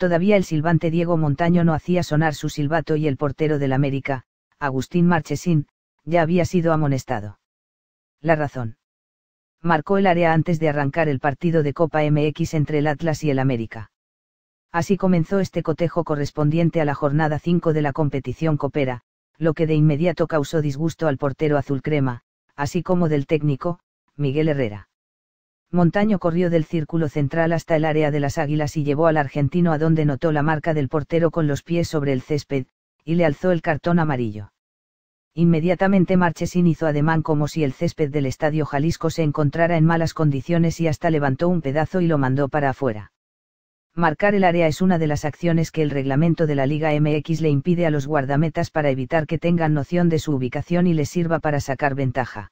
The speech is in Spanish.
todavía el silbante Diego Montaño no hacía sonar su silbato y el portero del América, Agustín Marchesín, ya había sido amonestado. La razón. Marcó el área antes de arrancar el partido de Copa MX entre el Atlas y el América. Así comenzó este cotejo correspondiente a la jornada 5 de la competición copera, lo que de inmediato causó disgusto al portero crema, así como del técnico, Miguel Herrera. Montaño corrió del círculo central hasta el área de las águilas y llevó al argentino a donde notó la marca del portero con los pies sobre el césped, y le alzó el cartón amarillo. Inmediatamente Marchesín hizo ademán como si el césped del Estadio Jalisco se encontrara en malas condiciones y hasta levantó un pedazo y lo mandó para afuera. Marcar el área es una de las acciones que el reglamento de la Liga MX le impide a los guardametas para evitar que tengan noción de su ubicación y les sirva para sacar ventaja.